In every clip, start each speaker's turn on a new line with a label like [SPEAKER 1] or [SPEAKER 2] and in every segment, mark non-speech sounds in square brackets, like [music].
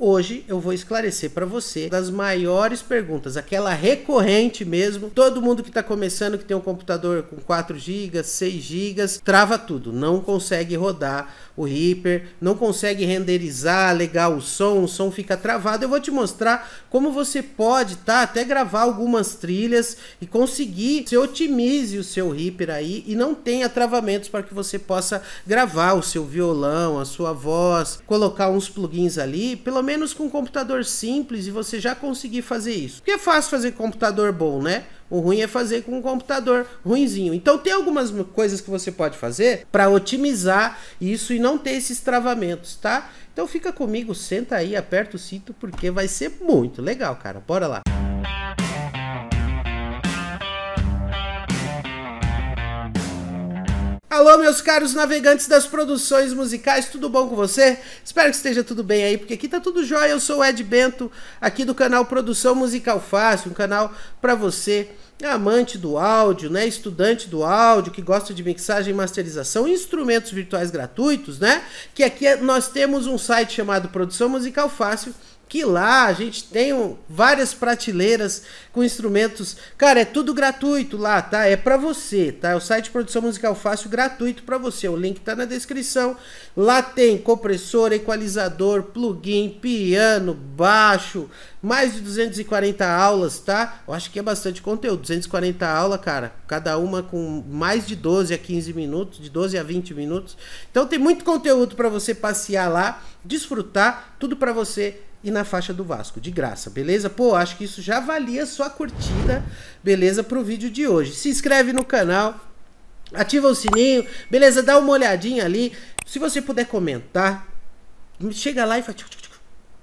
[SPEAKER 1] Hoje eu vou esclarecer para você das maiores perguntas, aquela recorrente mesmo. Todo mundo que está começando, que tem um computador com 4 GB, 6 GB, trava tudo, não consegue rodar o Reaper, não consegue renderizar legal o som, o som fica travado. Eu vou te mostrar como você pode, tá? Até gravar algumas trilhas e conseguir, se otimize o seu Reaper aí e não tenha travamentos para que você possa gravar o seu violão, a sua voz, colocar uns plugins ali, pelo menos com um computador simples e você já conseguir fazer isso. Porque é fácil fazer computador bom, né? O ruim é fazer com um computador ruinzinho. Então tem algumas coisas que você pode fazer para otimizar isso e não ter esses travamentos, tá? Então fica comigo, senta aí, aperta o cinto porque vai ser muito legal, cara. Bora lá. Alô, meus caros navegantes das produções musicais, tudo bom com você? Espero que esteja tudo bem aí, porque aqui tá tudo jóia. Eu sou o Ed Bento, aqui do canal Produção Musical Fácil, um canal para você amante do áudio, né, estudante do áudio, que gosta de mixagem e masterização, instrumentos virtuais gratuitos, né? Que aqui é, nós temos um site chamado Produção Musical Fácil, que lá a gente tem várias prateleiras com instrumentos. Cara, é tudo gratuito lá, tá? É para você, tá? o site de produção musical fácil gratuito para você. O link tá na descrição. Lá tem compressor, equalizador, plugin, piano, baixo, mais de 240 aulas, tá? Eu acho que é bastante conteúdo, 240 aulas, cara. Cada uma com mais de 12 a 15 minutos, de 12 a 20 minutos. Então tem muito conteúdo para você passear lá, desfrutar, tudo para você e na faixa do Vasco, de graça, beleza? Pô, acho que isso já valia sua curtida, beleza, pro vídeo de hoje. Se inscreve no canal, ativa o sininho, beleza? Dá uma olhadinha ali. Se você puder comentar, chega lá e faz.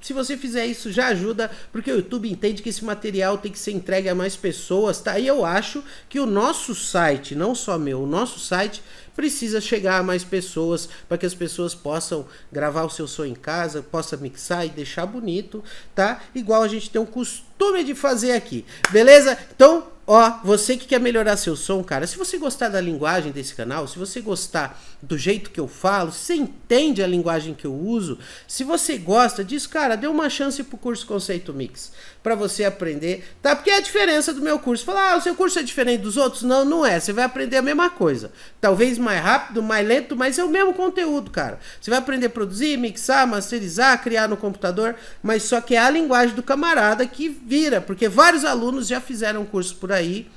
[SPEAKER 1] Se você fizer isso, já ajuda, porque o YouTube entende que esse material tem que ser entregue a mais pessoas, tá? E eu acho que o nosso site, não só meu, o nosso site precisa chegar a mais pessoas para que as pessoas possam gravar o seu som em casa, possa mixar e deixar bonito, tá? Igual a gente tem um costume de fazer aqui, beleza? Então Ó, você que quer melhorar seu som, cara, se você gostar da linguagem desse canal, se você gostar do jeito que eu falo, se você entende a linguagem que eu uso, se você gosta disso, cara, dê uma chance pro curso Conceito Mix, para você aprender, tá? Porque é a diferença do meu curso. Falar, ah, o seu curso é diferente dos outros? Não, não é. Você vai aprender a mesma coisa. Talvez mais rápido, mais lento, mas é o mesmo conteúdo, cara. Você vai aprender a produzir, mixar, masterizar, criar no computador, mas só que é a linguagem do camarada que vira, porque vários alunos já fizeram curso por aí.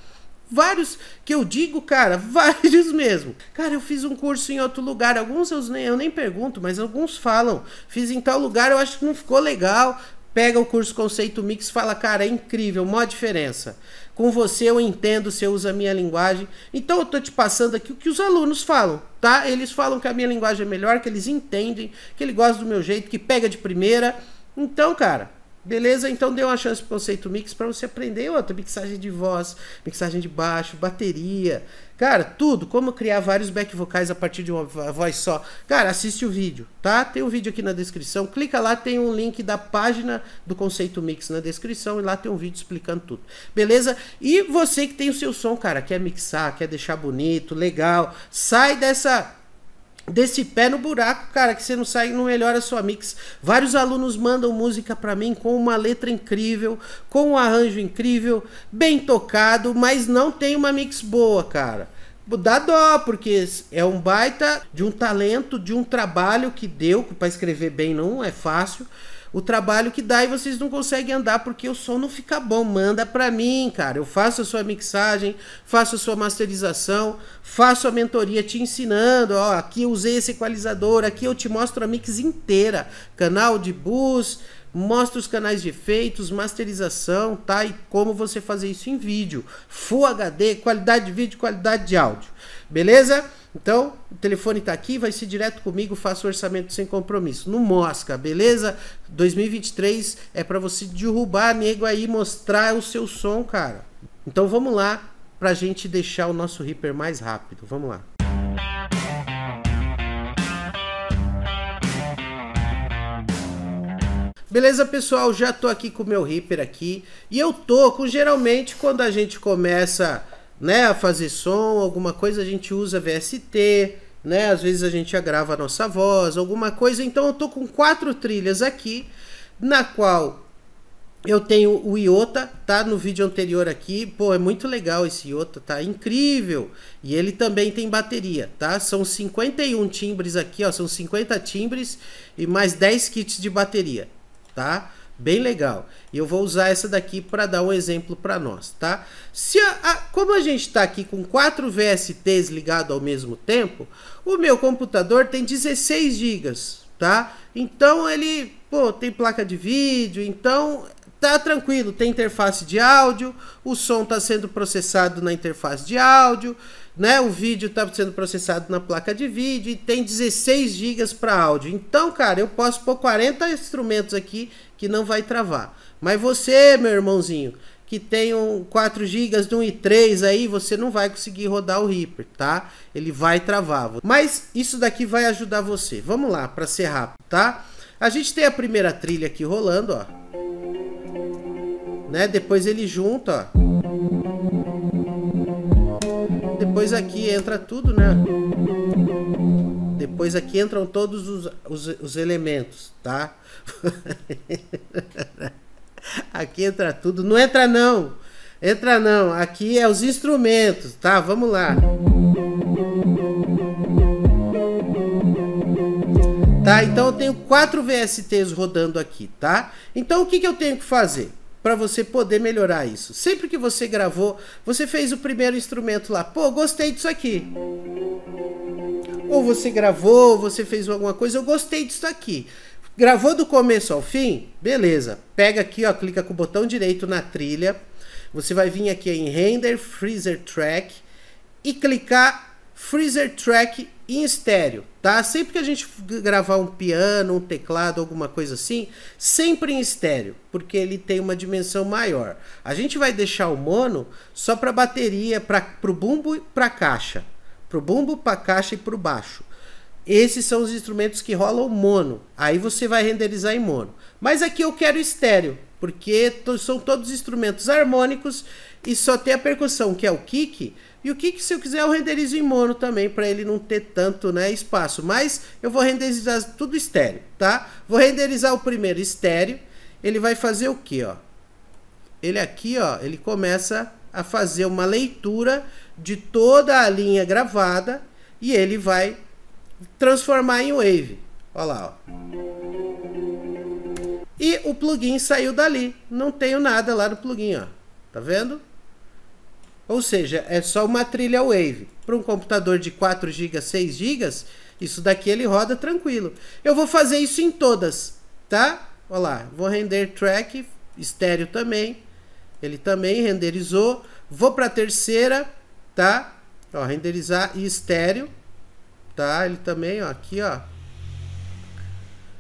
[SPEAKER 1] Vários que eu digo, cara, [laughs] vários mesmo. Cara, eu fiz um curso em outro lugar. Alguns eu nem, eu nem pergunto, mas alguns falam. Fiz em tal lugar, eu acho que não ficou legal. Pega o curso Conceito Mix fala, cara, é incrível, mó diferença. Com você eu entendo, você usa a minha linguagem. Então eu tô te passando aqui o que os alunos falam, tá? Eles falam que a minha linguagem é melhor, que eles entendem, que ele gosta do meu jeito, que pega de primeira. Então, cara, Beleza? Então dê uma chance pro conceito mix para você aprender outra mixagem de voz, mixagem de baixo, bateria. Cara, tudo, como criar vários back vocais a partir de uma voz só. Cara, assiste o vídeo, tá? Tem o um vídeo aqui na descrição. Clica lá, tem um link da página do Conceito Mix na descrição e lá tem um vídeo explicando tudo. Beleza? E você que tem o seu som, cara, quer mixar, quer deixar bonito, legal, sai dessa desse pé no buraco, cara, que você não sai, não melhora a sua mix. Vários alunos mandam música para mim com uma letra incrível, com um arranjo incrível, bem tocado, mas não tem uma mix boa, cara. Dá dó, porque é um baita de um talento, de um trabalho que deu, para escrever bem não é fácil o trabalho que dá e vocês não conseguem andar porque o som não fica bom. Manda para mim, cara. Eu faço a sua mixagem, faço a sua masterização, faço a mentoria te ensinando. Ó, aqui usei esse equalizador, aqui eu te mostro a mix inteira. Canal de bus, mostra os canais de efeitos, masterização, tá? E como você fazer isso em vídeo, Full HD, qualidade de vídeo, qualidade de áudio. Beleza? Então, o telefone está aqui, vai ser direto comigo, faça o orçamento sem compromisso. No Mosca, beleza? 2023 é para você derrubar nego aí, mostrar o seu som, cara. Então vamos lá pra gente deixar o nosso Reaper mais rápido. Vamos lá. Beleza, pessoal? Já tô aqui com o meu Reaper aqui. E eu tô com, geralmente, quando a gente começa né, a fazer som, alguma coisa, a gente usa VST, né? Às vezes a gente agrava a nossa voz, alguma coisa. Então eu tô com quatro trilhas aqui, na qual eu tenho o Iota, tá no vídeo anterior aqui. Pô, é muito legal esse Iota, tá incrível. E ele também tem bateria, tá? São 51 timbres aqui, ó, são 50 timbres e mais 10 kits de bateria tá? Bem legal. E eu vou usar essa daqui para dar um exemplo para nós, tá? Se a, a, como a gente está aqui com quatro VSTs ligados ao mesmo tempo, o meu computador tem 16 GB, tá? Então ele, pô, tem placa de vídeo, então tá tranquilo, tem interface de áudio, o som está sendo processado na interface de áudio né? O vídeo está sendo processado na placa de vídeo e tem 16 GB para áudio. Então, cara, eu posso pôr 40 instrumentos aqui que não vai travar. Mas você, meu irmãozinho, que tem um 4 GB de um i3 aí, você não vai conseguir rodar o Reaper, tá? Ele vai travar. Mas isso daqui vai ajudar você. Vamos lá, para ser rápido, tá? A gente tem a primeira trilha aqui rolando, ó. Né? Depois ele junta, ó. Depois aqui entra tudo, né? Depois aqui entram todos os, os, os elementos, tá? [laughs] aqui entra tudo. Não entra não. Entra não. Aqui é os instrumentos, tá? Vamos lá. Tá? Então eu tenho quatro VSTs rodando aqui, tá? Então o que, que eu tenho que fazer? para você poder melhorar isso. Sempre que você gravou, você fez o primeiro instrumento lá, pô, gostei disso aqui. Ou você gravou, você fez alguma coisa, eu gostei disso aqui. Gravou do começo ao fim? Beleza. Pega aqui, ó, clica com o botão direito na trilha. Você vai vir aqui em Render Freezer Track e clicar Freezer Track em estéreo, tá? Sempre que a gente gravar um piano, um teclado, alguma coisa assim, sempre em estéreo, porque ele tem uma dimensão maior. A gente vai deixar o mono só para bateria, para o bumbo e para caixa, para o bumbo, para caixa e para o baixo. Esses são os instrumentos que rolam mono. Aí você vai renderizar em mono. Mas aqui eu quero estéreo, porque são todos instrumentos harmônicos e só tem a percussão, que é o kick e o que, que se eu quiser eu renderizo em mono também, para ele não ter tanto né, espaço. Mas eu vou renderizar tudo estéreo, tá? Vou renderizar o primeiro estéreo. Ele vai fazer o que, ó? Ele aqui, ó, ele começa a fazer uma leitura de toda a linha gravada e ele vai transformar em wave. Olha lá, ó. E o plugin saiu dali. Não tenho nada lá no plugin, ó. Tá vendo? Ou seja, é só uma trilha Wave. Para um computador de 4 GB, 6 GB, isso daqui ele roda tranquilo. Eu vou fazer isso em todas, tá? Olha lá, vou render track, estéreo também. Ele também renderizou. Vou para a terceira, tá? Ó, renderizar e estéreo, tá? Ele também, ó, aqui, ó.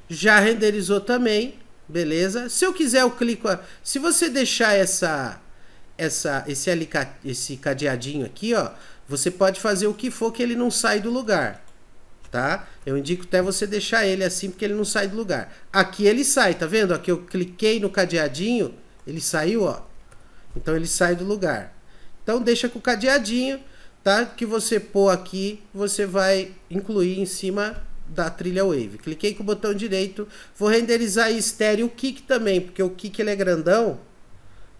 [SPEAKER 1] Já renderizou também, beleza? Se eu quiser, eu clico, Se você deixar essa essa, esse, esse cadeadinho aqui, ó, você pode fazer o que for que ele não sai do lugar, tá? Eu indico até você deixar ele assim, porque ele não sai do lugar. Aqui ele sai, tá vendo? Aqui eu cliquei no cadeadinho, ele saiu, ó. Então ele sai do lugar. Então deixa com o cadeadinho, tá? Que você pôr aqui, você vai incluir em cima da trilha Wave. Cliquei com o botão direito, vou renderizar estéreo o kick também, porque o kick ele é grandão,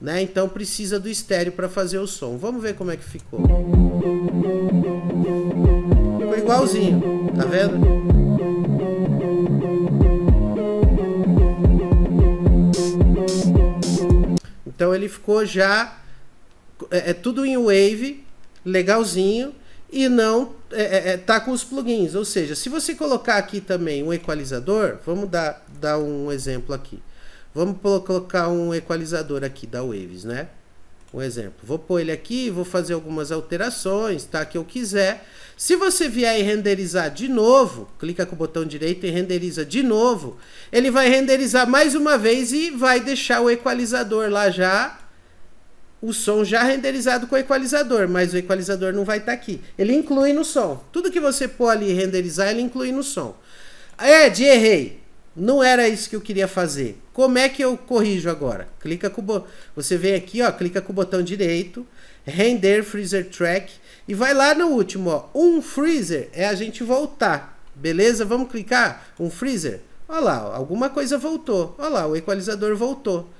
[SPEAKER 1] né? Então precisa do estéreo para fazer o som. Vamos ver como é que ficou. Ficou igualzinho, tá vendo? Então ele ficou já é, é tudo em wave, legalzinho e não é, é, é tá com os plugins. Ou seja, se você colocar aqui também um equalizador, vamos dar, dar um exemplo aqui. Vamos colocar um equalizador aqui da Waves, né? Um exemplo. Vou pôr ele aqui, vou fazer algumas alterações, tá? Que eu quiser. Se você vier e renderizar de novo, clica com o botão direito e renderiza de novo, ele vai renderizar mais uma vez e vai deixar o equalizador lá já, o som já renderizado com o equalizador, mas o equalizador não vai estar tá aqui. Ele inclui no som. Tudo que você pôr ali renderizar, ele inclui no som. Ed, errei. Não era isso que eu queria fazer. Como é que eu corrijo agora? Clica com Você vem aqui, ó, clica com o botão direito, render freezer track e vai lá no último, ó. Um freezer é a gente voltar. Beleza? Vamos clicar um freezer. Olha lá, alguma coisa voltou. Olha lá, o equalizador voltou.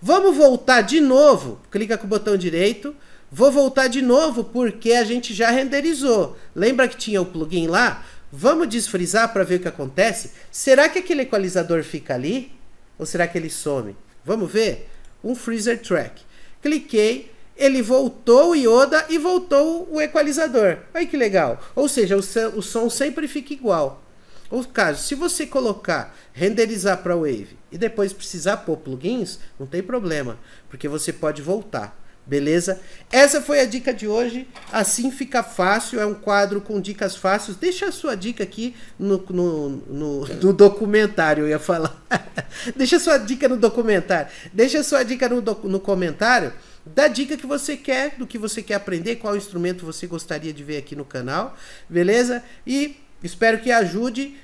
[SPEAKER 1] Vamos voltar de novo. Clica com o botão direito. Vou voltar de novo porque a gente já renderizou. Lembra que tinha o plugin lá? Vamos desfrisar para ver o que acontece? Será que aquele equalizador fica ali? Ou será que ele some? Vamos ver? Um freezer track. Cliquei, ele voltou o ioda e voltou o equalizador. Olha que legal. Ou seja, o, som, o som sempre fica igual. Ou caso, se você colocar, renderizar para Wave e depois precisar pôr plugins, não tem problema, porque você pode voltar. Beleza? Essa foi a dica de hoje. Assim fica fácil. É um quadro com dicas fáceis. Deixa a sua dica aqui no, no, no, no documentário, eu ia falar. [laughs] Deixa a sua dica no documentário. Deixa a sua dica no, no comentário da dica que você quer, do que você quer aprender, qual instrumento você gostaria de ver aqui no canal, beleza? E espero que ajude.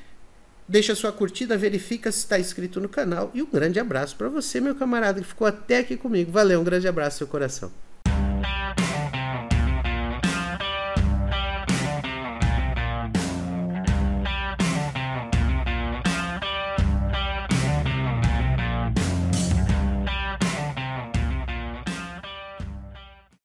[SPEAKER 1] Deixa sua curtida, verifica se está inscrito no canal e um grande abraço para você, meu camarada, que ficou até aqui comigo. Valeu, um grande abraço, seu coração.